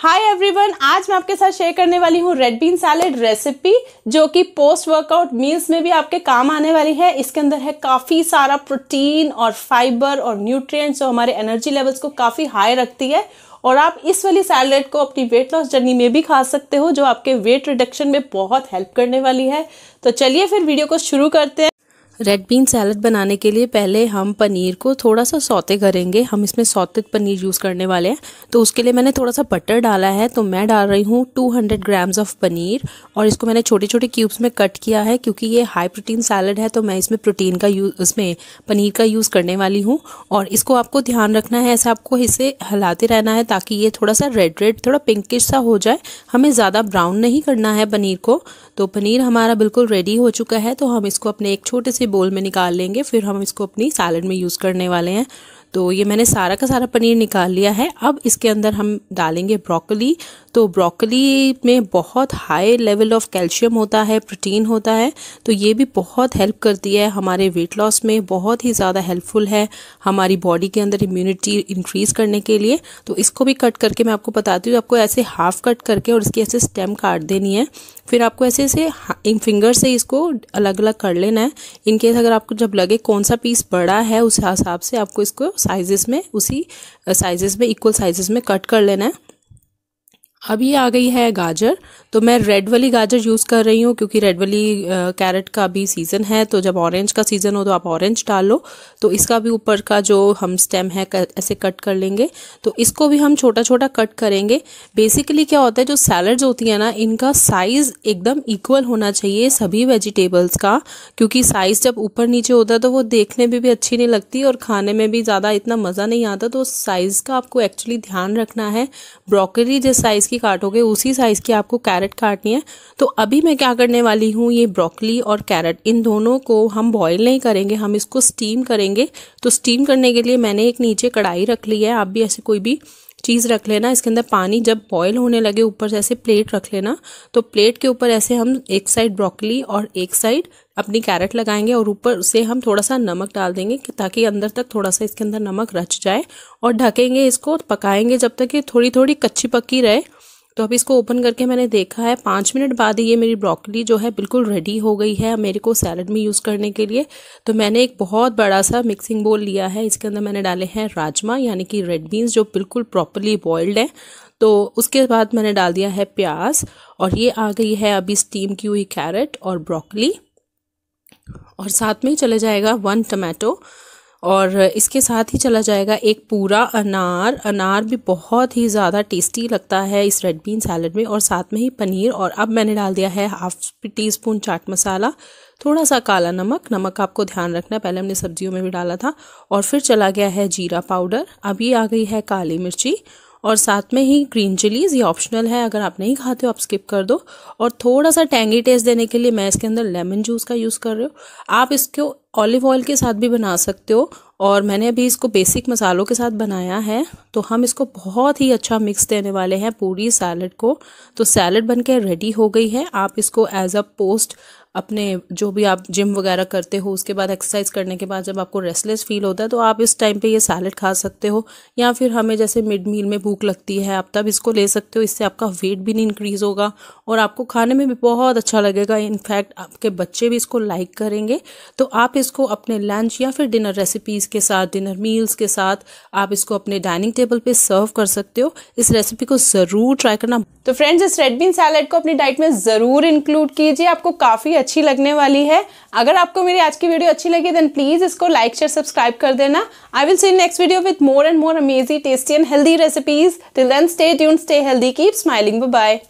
hi everyone आज मैं आपके साथ शेयर करने वाली हूँ रेड बीन सैलेड रेसिपी जो कि पोस्ट वर्कआउट मील्स में भी आपके काम आने वाली है इसके अंदर है काफ़ी सारा प्रोटीन और फाइबर और न्यूट्रिएंट्स जो हमारे एनर्जी लेवल्स को काफ़ी हाई रखती है और आप इस वाली सैलेड को अपनी वेट लॉस जर्नी में भी खा सकते हो जो आपके वेट रिडक्शन में बहुत हेल्प करने वाली है तो चलिए फिर वीडियो को शुरू करते हैं रेड बीन सैलड बनाने के लिए पहले हम पनीर को थोड़ा सा सौते करेंगे हम इसमें सौते पनीर यूज़ करने वाले हैं तो उसके लिए मैंने थोड़ा सा बटर डाला है तो मैं डाल रही हूँ 200 ग्राम्स ऑफ पनीर और इसको मैंने छोटे छोटे क्यूब्स में कट किया है क्योंकि ये हाई प्रोटीन सैलड है तो मैं इसमें प्रोटीन का यूज़ इसमें पनीर का यूज़ करने वाली हूँ और इसको आपको ध्यान रखना है ऐसा आपको इसे हिलाते रहना है ताकि ये थोड़ा सा रेड रेड थोड़ा पिंकिश सा हो जाए हमें ज़्यादा ब्राउन नहीं करना है पनीर को तो पनीर हमारा बिल्कुल रेडी हो चुका है तो हम इसको अपने एक छोटे से बोल में निकाल लेंगे फिर हम इसको अपनी सैलड में यूज़ करने वाले हैं तो ये मैंने सारा का सारा पनीर निकाल लिया है अब इसके अंदर हम डालेंगे ब्रोकली तो ब्रोकली में बहुत हाई लेवल ऑफ कैल्शियम होता है प्रोटीन होता है तो ये भी बहुत हेल्प करती है हमारे वेट लॉस में बहुत ही ज़्यादा हेल्पफुल है हमारी बॉडी के अंदर इम्यूनिटी इंक्रीज़ करने के लिए तो इसको भी कट करके मैं आपको बताती हूँ आपको ऐसे हाफ कट करके और इसकी ऐसे स्टेम काट देनी है फिर आपको ऐसे ऐसे इन फिंगर से इसको अलग अलग कर लेना है इनकेस अगर आपको जब लगे कौन सा पीस बड़ा है उस हिसाब से आपको इसको साइजेस में उसी साइजेस में इक्वल साइजेस में कट कर लेना है अब ये आ गई है गाजर तो मैं रेड वाली गाजर यूज़ कर रही हूँ क्योंकि रेड वाली कैरेट का भी सीज़न है तो जब ऑरेंज का सीज़न हो तो आप ऑरेंज डाल लो तो इसका भी ऊपर का जो हम स्टेम है कर, ऐसे कट कर लेंगे तो इसको भी हम छोटा छोटा कट करेंगे बेसिकली क्या होता है जो सैलड्स होती हैं ना इनका साइज़ एकदम इक्वल होना चाहिए सभी वेजिटेबल्स का क्योंकि साइज़ जब ऊपर नीचे होता है तो वो देखने में भी, भी अच्छी नहीं लगती और खाने में भी ज़्यादा इतना मज़ा नहीं आता तो साइज़ का आपको एक्चुअली ध्यान रखना है ब्रॉकरी जिस साइज़ साइज़ की काटोगे उसी साइज़ की आपको कैरेट काटनी है तो अभी मैं क्या करने वाली हूँ ये ब्रोकली और कैरेट इन दोनों को हम बॉईल नहीं करेंगे हम इसको स्टीम करेंगे तो स्टीम करने के लिए मैंने एक नीचे कढ़ाई रख ली है आप भी ऐसे कोई भी चीज़ रख लेना इसके अंदर पानी जब बॉयल होने लगे ऊपर से ऐसे प्लेट रख लेना तो प्लेट के ऊपर ऐसे हम एक साइड ब्रोकली और एक साइड अपनी कैरेट लगाएंगे और ऊपर से हम थोड़ा सा नमक डाल देंगे ताकि अंदर तक थोड़ा सा इसके अंदर नमक रच जाए और ढकेंगे इसको पकाएंगे जब तक ये थोड़ी थोड़ी कच्ची पक्की रहे तो अभी इसको ओपन करके मैंने देखा है पाँच मिनट बाद ये मेरी ब्रोकली जो है बिल्कुल रेडी हो गई है मेरे को सैलड में यूज़ करने के लिए तो मैंने एक बहुत बड़ा सा मिक्सिंग बोल लिया है इसके अंदर मैंने डाले हैं राजमा यानी कि रेड बीन्स जो बिल्कुल प्रॉपरली बॉइल्ड हैं तो उसके बाद मैंने डाल दिया है प्याज और ये आ गई है अभी स्टीम की हुई कैरेट और ब्रोकली और साथ में ही चले जाएगा वन टमाटो और इसके साथ ही चला जाएगा एक पूरा अनार अनार भी बहुत ही ज़्यादा टेस्टी लगता है इस रेड बीन सैलड में और साथ में ही पनीर और अब मैंने डाल दिया है half teaspoon chaat masala थोड़ा सा काला नमक नमक आपको ध्यान रखना पहले हमने सब्जियों में भी डाला था और फिर चला गया है जीरा पाउडर अभी आ गई है काली मिर्ची और साथ में ही ग्रीन चिलीज़ ये ऑप्शनल है अगर आप नहीं खाते हो आप स्किप कर दो और थोड़ा सा टैंगी टेस्ट देने के लिए मैं इसके अंदर लेमन जूस का यूज़ कर रही हूँ आप इसको ऑलिव ऑयल के साथ भी बना सकते हो और मैंने अभी इसको बेसिक मसालों के साथ बनाया है तो हम इसको बहुत ही अच्छा मिक्स देने वाले हैं पूरी सैलड को तो सैलड बन के रेडी हो गई है आप इसको एज अ पोस्ट अपने जो भी आप जिम वगैरह करते हो उसके बाद एक्सरसाइज करने के बाद जब आपको रेस्टलेस फील होता है तो आप इस टाइम पे ये सैलड खा सकते हो या फिर हमें जैसे मिड मील में भूख लगती है आप तब इसको ले सकते हो इससे आपका वेट भी नहीं इंक्रीज़ होगा और आपको खाने में भी बहुत अच्छा लगेगा इनफैक्ट आपके बच्चे भी इसको लाइक करेंगे तो आप इसको अपने लंच या फिर डिनर रेसिपीज़ के साथ डिनर मील्स के साथ आप इसको अपने डाइनिंग टेबल पर सर्व कर सकते हो इस रेसिपी को ज़रूर ट्राई करना तो फ्रेंड्स इस रेडबीन सैलड को अपनी डाइट में ज़रूर इंक्लूड कीजिए आपको काफ़ी अच्छी लगने वाली है अगर आपको मेरी आज की वीडियो अच्छी लगी देन प्लीज़ इसको लाइक शेयर सब्सक्राइब कर देना I will see next video with more and more amazing tasty and healthy recipes till then stay tune stay healthy keep smiling bye